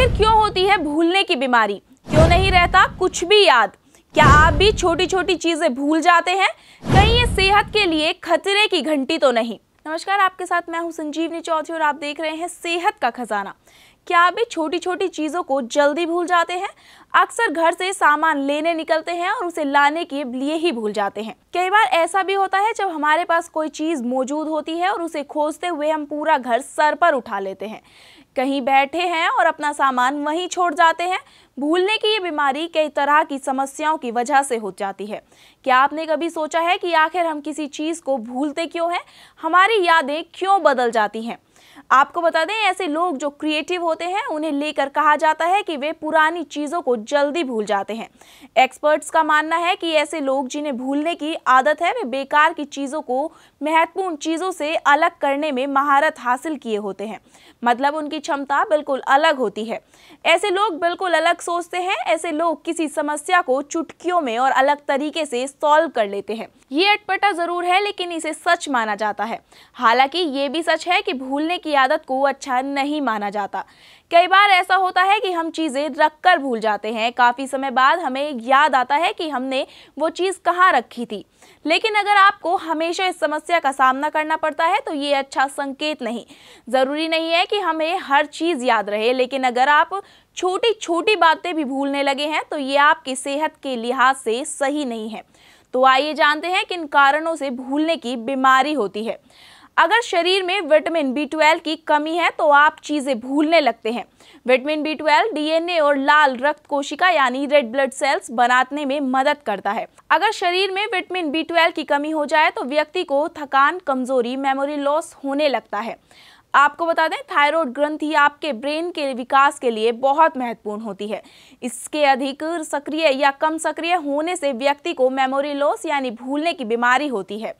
आखिर क्यों होती है भूलने की बीमारी क्यों नहीं रहता कुछ भी याद क्या आप भी छोटी छोटी चीजें भूल जाते हैं कहीं ये सेहत के लिए खतरे की घंटी तो नहीं नमस्कार आपके साथ मैं हूं संजीवनी चौधरी और आप देख रहे हैं सेहत का खजाना क्या भी छोटी छोटी चीज़ों को जल्दी भूल जाते हैं अक्सर घर से सामान लेने निकलते हैं और उसे लाने के लिए ही भूल जाते हैं कई बार ऐसा भी होता है जब हमारे पास कोई चीज़ मौजूद होती है और उसे खोजते हुए हम पूरा घर सर पर उठा लेते हैं कहीं बैठे हैं और अपना सामान वहीं छोड़ जाते हैं भूलने की ये बीमारी कई तरह की समस्याओं की वजह से हो जाती है क्या आपने कभी सोचा है कि आखिर हम किसी चीज़ को भूलते क्यों हैं हमारी यादें क्यों बदल जाती हैं आपको बता दें ऐसे लोग जो क्रिएटिव होते हैं उन्हें लेकर कहा जाता है कि वे पुरानी चीज़ों को जल्दी भूल जाते हैं एक्सपर्ट्स का मानना है कि ऐसे लोग जिन्हें भूलने की आदत है वे बेकार की चीज़ों को महत्वपूर्ण चीज़ों से अलग करने में महारत हासिल किए होते हैं मतलब उनकी क्षमता बिल्कुल अलग होती है ऐसे लोग बिल्कुल अलग सोचते हैं ऐसे लोग किसी समस्या को चुटकियों में और अलग तरीके से सॉल्व कर लेते हैं ये अटपटा जरूर है लेकिन इसे सच माना जाता है हालांकि ये भी सच है कि भूलने की आदत को अच्छा नहीं माना जाता कई बार ऐसा होता है कि हम चीज़ें रख कर भूल जाते हैं काफ़ी समय बाद हमें याद आता है कि हमने वो चीज़ कहाँ रखी थी लेकिन अगर आपको हमेशा इस समस्या का सामना करना पड़ता है तो ये अच्छा संकेत नहीं ज़रूरी नहीं है कि हमें हर चीज़ याद रहे लेकिन अगर आप छोटी छोटी बातें भी भूलने लगे हैं तो ये आपकी सेहत के लिहाज से सही नहीं है तो आइए जानते हैं किन कारणों से भूलने की बीमारी होती है अगर शरीर में विटामिन बी ट्वेल्व की कमी है तो आप चीज़ें भूलने लगते हैं विटामिन बी ट्वेल्व डीएनए और लाल रक्त कोशिका यानी रेड ब्लड सेल्स बनाने में मदद करता है अगर शरीर में विटामिन बी ट्वेल्व की कमी हो जाए तो व्यक्ति को थकान कमजोरी मेमोरी लॉस होने लगता है आपको बता दें थायराइड ग्रंथि आपके ब्रेन के विकास के लिए बहुत महत्वपूर्ण होती है इसके अधिक सक्रिय या कम सक्रिय होने से व्यक्ति को मेमोरी लॉस यानी भूलने की बीमारी होती है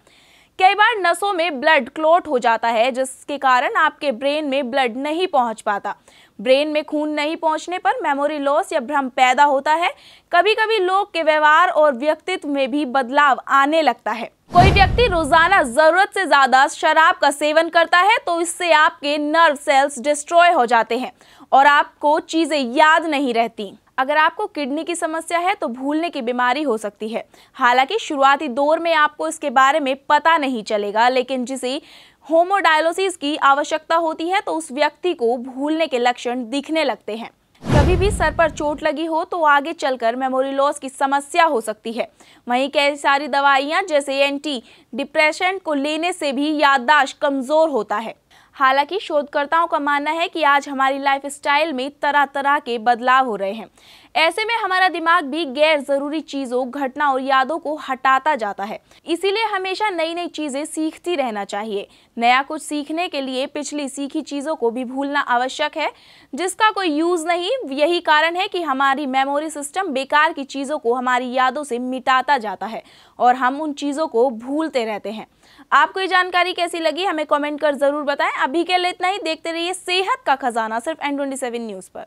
कई बार नसों में ब्लड क्लोट हो जाता है जिसके कारण आपके ब्रेन में ब्लड नहीं पहुंच पाता ब्रेन में खून नहीं पहुंचने पर मेमोरी लॉस या भ्रम पैदा होता है कभी कभी लोग के व्यवहार और व्यक्तित्व में भी बदलाव आने लगता है कोई व्यक्ति रोजाना जरूरत से ज्यादा शराब का सेवन करता है तो इससे आपके नर्व सेल्स डिस्ट्रॉय हो जाते हैं और आपको चीजें याद नहीं रहती अगर आपको किडनी की समस्या है तो भूलने की बीमारी हो सकती है हालांकि शुरुआती दौर में आपको इसके बारे में पता नहीं चलेगा लेकिन जिसे होमोडायलोसिस की आवश्यकता होती है तो उस व्यक्ति को भूलने के लक्षण दिखने लगते हैं कभी भी सर पर चोट लगी हो तो आगे चलकर मेमोरी लॉस की समस्या हो सकती है वहीं कई सारी दवाइयां जैसे एंटी डिप्रेशन को लेने से भी याददाश्त कमज़ोर होता है हालांकि शोधकर्ताओं का मानना है कि आज हमारी लाइफस्टाइल में तरह तरह के बदलाव हो रहे हैं ऐसे में हमारा दिमाग भी गैर जरूरी चीजों घटना और यादों को हटाता जाता है इसीलिए हमेशा नई नई चीजें सीखती रहना चाहिए नया कुछ सीखने के लिए पिछली सीखी चीजों को भी भूलना आवश्यक है जिसका कोई यूज नहीं यही कारण है कि हमारी मेमोरी सिस्टम बेकार की चीजों को हमारी यादों से मिटाता जाता है और हम उन चीजों को भूलते रहते हैं आपको ये जानकारी कैसी लगी हमें कमेंट कर जरूर बताएं अभी के लिए इतना ही देखते रहिए सेहत का खजाना सिर्फ एन ट्वेंटी न्यूज़ पर